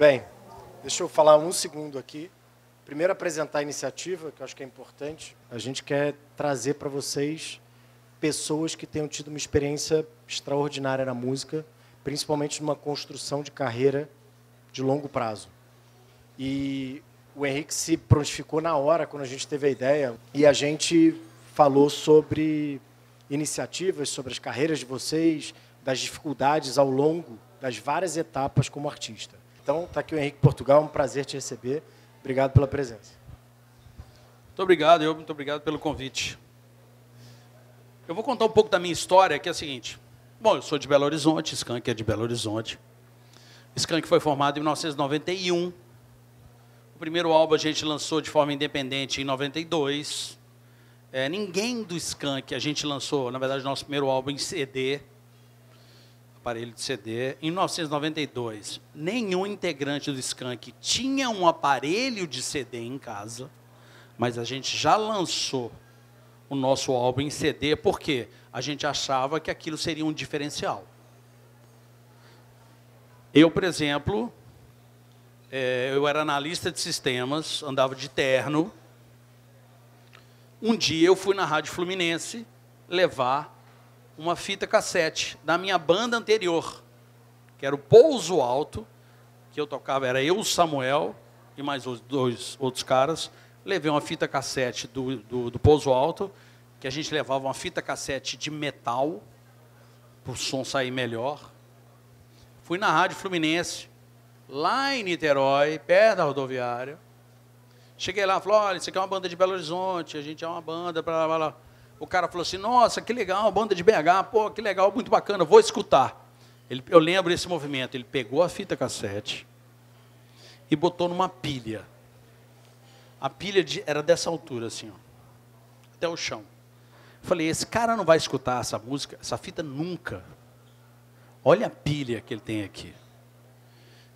Bem, deixa eu falar um segundo aqui. Primeiro, apresentar a iniciativa, que eu acho que é importante. A gente quer trazer para vocês pessoas que tenham tido uma experiência extraordinária na música, principalmente numa construção de carreira de longo prazo. E o Henrique se prontificou na hora quando a gente teve a ideia e a gente falou sobre iniciativas, sobre as carreiras de vocês, das dificuldades ao longo das várias etapas como artista. Então, está aqui o Henrique Portugal, é um prazer te receber. Obrigado pela presença. Muito obrigado, eu muito obrigado pelo convite. Eu vou contar um pouco da minha história, que é a seguinte. Bom, eu sou de Belo Horizonte, Skank é de Belo Horizonte. Skank foi formado em 1991. O primeiro álbum a gente lançou de forma independente em 92. É, ninguém do Skank, a gente lançou, na verdade, nosso primeiro álbum em CD aparelho de CD. Em 1992, nenhum integrante do Skank tinha um aparelho de CD em casa, mas a gente já lançou o nosso álbum em CD porque a gente achava que aquilo seria um diferencial. Eu, por exemplo, é, eu era analista de sistemas, andava de terno. Um dia eu fui na Rádio Fluminense levar uma fita cassete da minha banda anterior, que era o Pouso Alto, que eu tocava, era eu, Samuel e mais dois outros caras. Levei uma fita cassete do, do, do Pouso Alto, que a gente levava uma fita cassete de metal, para o som sair melhor. Fui na Rádio Fluminense, lá em Niterói, perto da rodoviária. Cheguei lá, falou, olha, isso aqui é uma banda de Belo Horizonte, a gente é uma banda, blá, blá, blá. O cara falou assim: Nossa, que legal, banda de BH, pô, que legal, muito bacana, vou escutar. Ele, eu lembro esse movimento. Ele pegou a fita cassete e botou numa pilha. A pilha de, era dessa altura, assim, ó, até o chão. Falei: Esse cara não vai escutar essa música, essa fita nunca. Olha a pilha que ele tem aqui.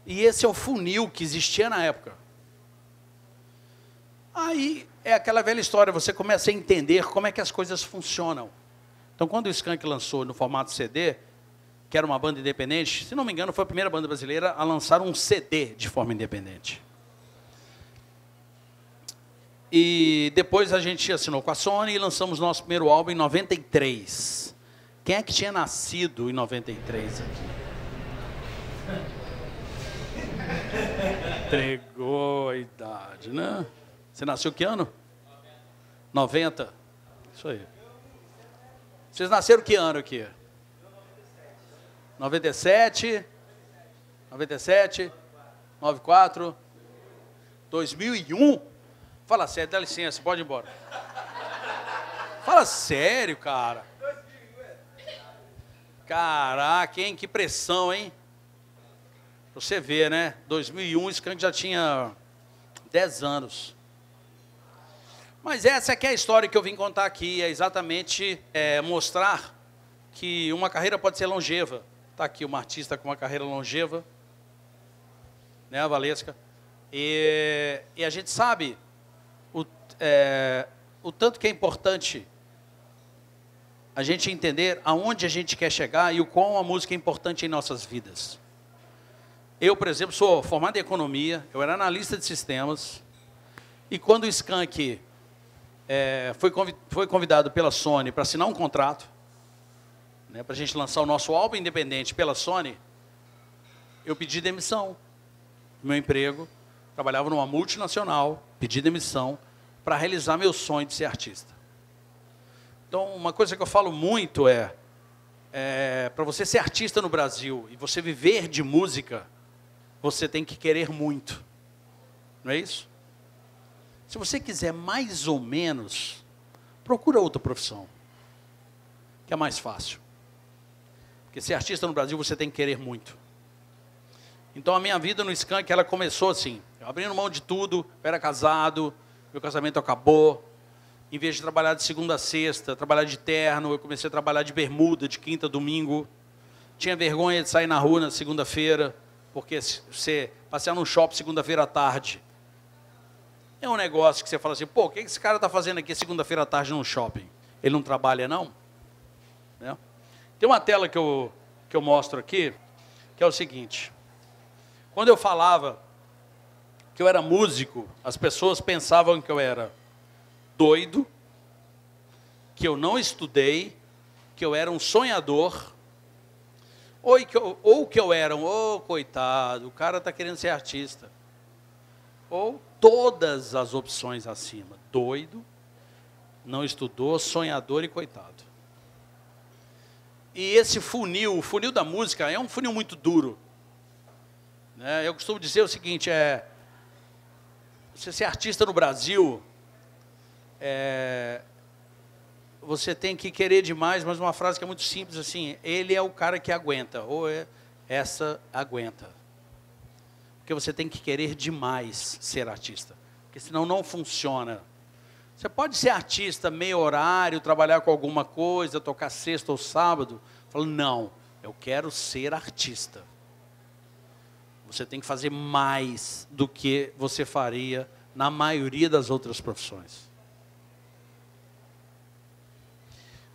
E esse é o funil que existia na época. Aí é aquela velha história, você começa a entender como é que as coisas funcionam. Então, quando o Skank lançou no formato CD, que era uma banda independente, se não me engano, foi a primeira banda brasileira a lançar um CD de forma independente. E depois a gente assinou com a Sony e lançamos nosso primeiro álbum em 93. Quem é que tinha nascido em 93 aqui? Entregou a idade, né? Você nasceu que ano? 90. Isso aí. Vocês nasceram que ano aqui? 97. 97. 94. 2001? Fala sério, dá licença, pode ir embora. Fala sério, cara. Caraca, hein? Que pressão, hein? Você vê, né? 2001, gente já tinha 10 anos. Mas essa é que é a história que eu vim contar aqui, é exatamente é, mostrar que uma carreira pode ser longeva. Está aqui uma artista com uma carreira longeva, né, Valesca? E, e a gente sabe o, é, o tanto que é importante a gente entender aonde a gente quer chegar e o quão a música é importante em nossas vidas. Eu, por exemplo, sou formado em economia, eu era analista de sistemas, e quando o Skank é, foi, foi convidado pela Sony para assinar um contrato, né, para a gente lançar o nosso álbum independente pela Sony, eu pedi demissão do meu emprego. Trabalhava numa multinacional, pedi demissão para realizar meu sonho de ser artista. Então, uma coisa que eu falo muito é, é para você ser artista no Brasil e você viver de música, você tem que querer muito. Não é isso? Se você quiser mais ou menos, procura outra profissão, que é mais fácil. Porque ser artista no Brasil você tem que querer muito. Então a minha vida no skunk ela começou assim, eu abrindo mão de tudo, eu era casado, meu casamento acabou. Em vez de trabalhar de segunda a sexta, trabalhar de terno, eu comecei a trabalhar de bermuda, de quinta a domingo. Tinha vergonha de sair na rua na segunda-feira, porque você passear num shopping segunda-feira à tarde é um negócio que você fala assim, pô, o que esse cara está fazendo aqui segunda-feira à tarde no shopping? Ele não trabalha, não? Né? Tem uma tela que eu, que eu mostro aqui, que é o seguinte. Quando eu falava que eu era músico, as pessoas pensavam que eu era doido, que eu não estudei, que eu era um sonhador, ou que eu, ou que eu era um, ô oh, coitado, o cara está querendo ser artista ou todas as opções acima. Doido, não estudou, sonhador e coitado. E esse funil, o funil da música é um funil muito duro. Né? Eu costumo dizer o seguinte, é, você ser artista no Brasil, é, você tem que querer demais, mas uma frase que é muito simples assim, ele é o cara que aguenta, ou é, essa aguenta. Porque você tem que querer demais ser artista. Porque senão não funciona. Você pode ser artista meio horário, trabalhar com alguma coisa, tocar sexta ou sábado. Falando, não, eu quero ser artista. Você tem que fazer mais do que você faria na maioria das outras profissões.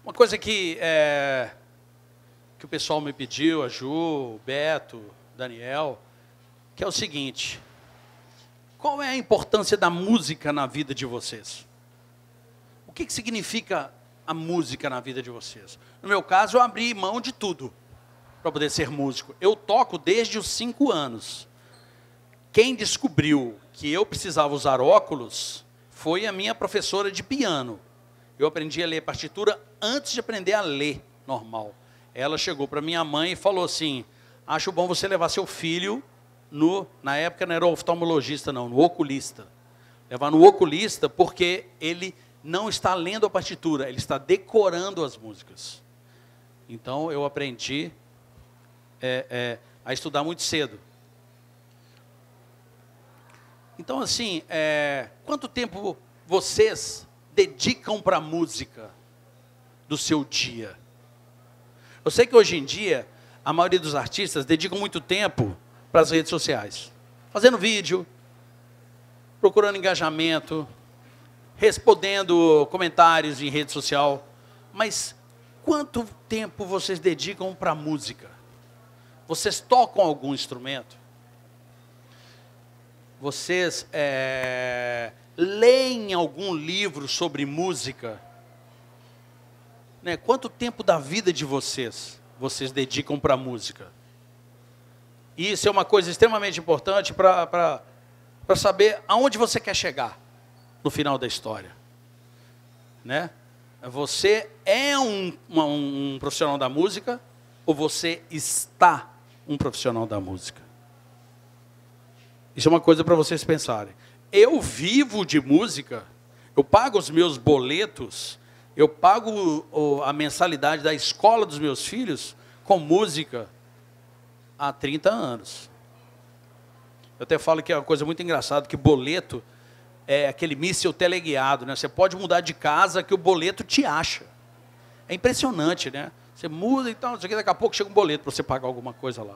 Uma coisa que, é, que o pessoal me pediu, a Ju, o Beto, o Daniel, que é o seguinte: qual é a importância da música na vida de vocês? O que, que significa a música na vida de vocês? No meu caso, eu abri mão de tudo para poder ser músico. Eu toco desde os cinco anos. Quem descobriu que eu precisava usar óculos foi a minha professora de piano. Eu aprendi a ler partitura antes de aprender a ler normal. Ela chegou para minha mãe e falou assim: Acho bom você levar seu filho no, na época não era oftalmologista, não, no oculista. Levar no oculista porque ele não está lendo a partitura, ele está decorando as músicas. Então eu aprendi é, é, a estudar muito cedo. Então, assim, é, quanto tempo vocês dedicam para a música do seu dia? Eu sei que hoje em dia a maioria dos artistas dedicam muito tempo para as redes sociais. Fazendo vídeo, procurando engajamento, respondendo comentários em rede social. Mas quanto tempo vocês dedicam para música? Vocês tocam algum instrumento? Vocês é, leem algum livro sobre música? Né? Quanto tempo da vida de vocês vocês dedicam para música? E isso é uma coisa extremamente importante para saber aonde você quer chegar no final da história. Né? Você é um, uma, um profissional da música ou você está um profissional da música? Isso é uma coisa para vocês pensarem. Eu vivo de música, eu pago os meus boletos, eu pago a mensalidade da escola dos meus filhos com música há 30 anos. Eu até falo que é uma coisa muito engraçada, que boleto é aquele míssil teleguiado, né? Você pode mudar de casa que o boleto te acha. É impressionante, né? Você muda e então, tal, daqui a pouco chega um boleto para você pagar alguma coisa lá.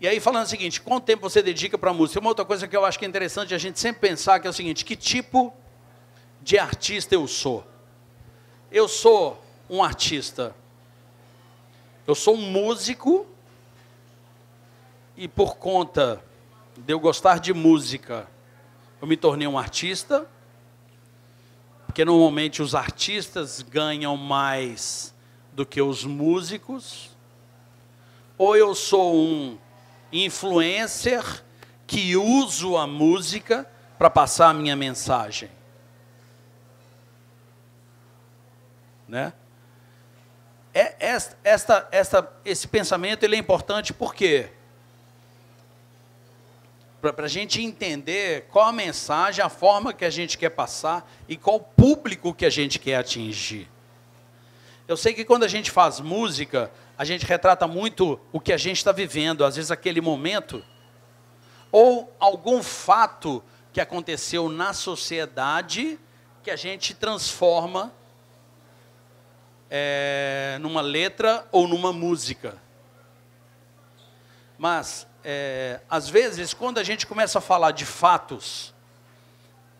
E aí falando o seguinte, quanto tempo você dedica para a música? Uma outra coisa que eu acho que é interessante a gente sempre pensar que é o seguinte, que tipo de artista eu sou? Eu sou um artista. Eu sou um músico e por conta de eu gostar de música, eu me tornei um artista, porque normalmente os artistas ganham mais do que os músicos, ou eu sou um influencer que uso a música para passar a minha mensagem. Né? É, esta, esta, esta, esse pensamento ele é importante por quê? Porque para a gente entender qual a mensagem, a forma que a gente quer passar e qual público que a gente quer atingir. Eu sei que quando a gente faz música, a gente retrata muito o que a gente está vivendo, às vezes aquele momento, ou algum fato que aconteceu na sociedade que a gente transforma é, numa letra ou numa música. Mas é, às vezes, quando a gente começa a falar de fatos,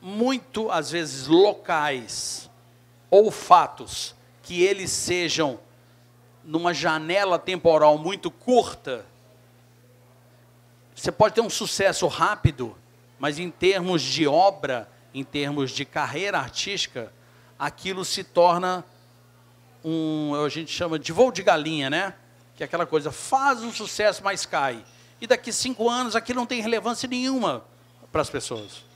muito às vezes locais, ou fatos que eles sejam numa janela temporal muito curta, você pode ter um sucesso rápido, mas em termos de obra, em termos de carreira artística, aquilo se torna um, a gente chama de voo de galinha, né? Que é aquela coisa, faz um sucesso, mas cai e daqui cinco anos aquilo não tem relevância nenhuma para as pessoas.